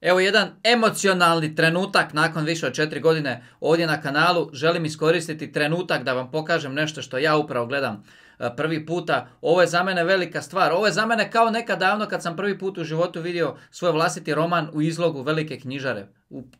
Evo jedan emocionalni trenutak nakon više od četiri godine ovdje na kanalu. Želim iskoristiti trenutak da vam pokažem nešto što ja upravo gledam e, prvi puta. Ovo je za mene velika stvar. Ovo je za mene kao nekad davno kad sam prvi put u životu vidio svoj vlastiti roman u izlogu velike knjižare.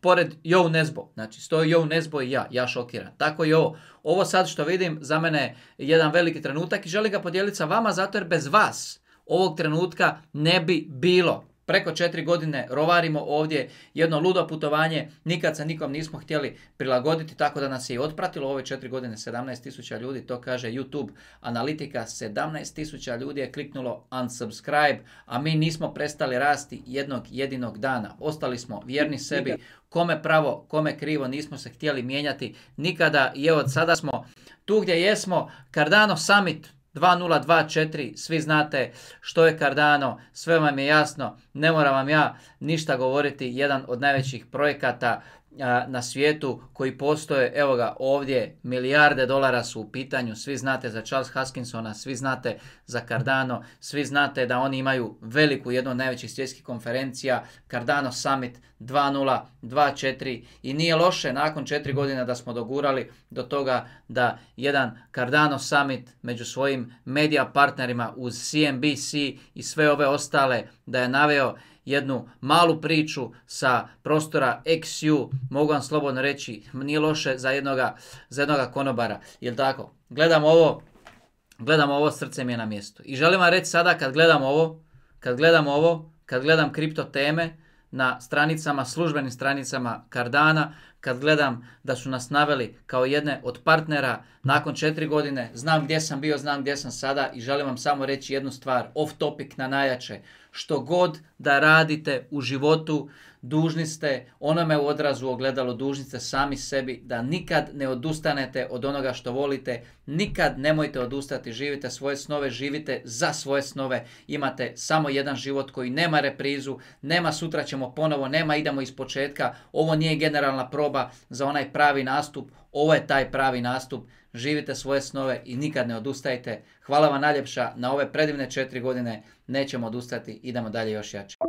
pored Jo Nezbo. Znači stoji Jov Nezbo i ja. Ja šokiran. Tako i ovo. Ovo sad što vidim za mene je jedan veliki trenutak i želim ga podijeliti sa vama zato jer bez vas ovog trenutka ne bi bilo preko četiri godine rovarimo ovdje jedno ludo putovanje, nikad se nikom nismo htjeli prilagoditi, tako da nas je i otpratilo ove četiri godine 17.000 ljudi, to kaže YouTube analitika, 17.000 ljudi je kliknulo unsubscribe, a mi nismo prestali rasti jednog jedinog dana. Ostali smo vjerni sebi, kome pravo, kome krivo, nismo se htjeli mijenjati nikada i evo sada smo tu gdje jesmo, Cardano Summit, 2024, svi znate što je Cardano, sve vam je jasno, ne moram vam ja ništa govoriti, jedan od najvećih projekata na svijetu koji postoje, evo ga ovdje, milijarde dolara su u pitanju, svi znate za Charles Huskinsona, svi znate za Cardano, svi znate da oni imaju veliku jednu od najvećih svjetskih konferencija, Cardano Summit 2.0.2.4 i nije loše nakon četiri godina da smo dogurali do toga da jedan Cardano Summit među svojim medija partnerima uz CNBC i sve ove ostale da je naveo jednu malu priču sa prostora XU, mogu vam slobodno reći, nije loše za jednoga, za jednoga konobara. Jel tako? Gledam ovo, gledam ovo, srce mi je na mjestu. I želim vam reći sada kad gledam ovo, kad gledam ovo, kad gledam kripto teme, na stranicama, službenim stranicama Kardana kad gledam da su nas naveli kao jedne od partnera nakon četiri godine, znam gdje sam bio, znam gdje sam sada i želim vam samo reći jednu stvar, off topic na najjače. Što god da radite u životu, dužni ste, me u odrazu ogledalo, dužni ste sami sebi da nikad ne odustanete od onoga što volite, nikad nemojte odustati, živite svoje snove, živite za svoje snove, imate samo jedan život koji nema reprizu, nema sutra ćemo ponovo, nema idemo iz početka, ovo nije generalna pro proba za onaj pravi nastup. Ovo je taj pravi nastup. Živite svoje snove i nikad ne odustajte. Hvala vam najljepša na ove predivne četiri godine. Nećemo odustati. Idemo dalje još jače.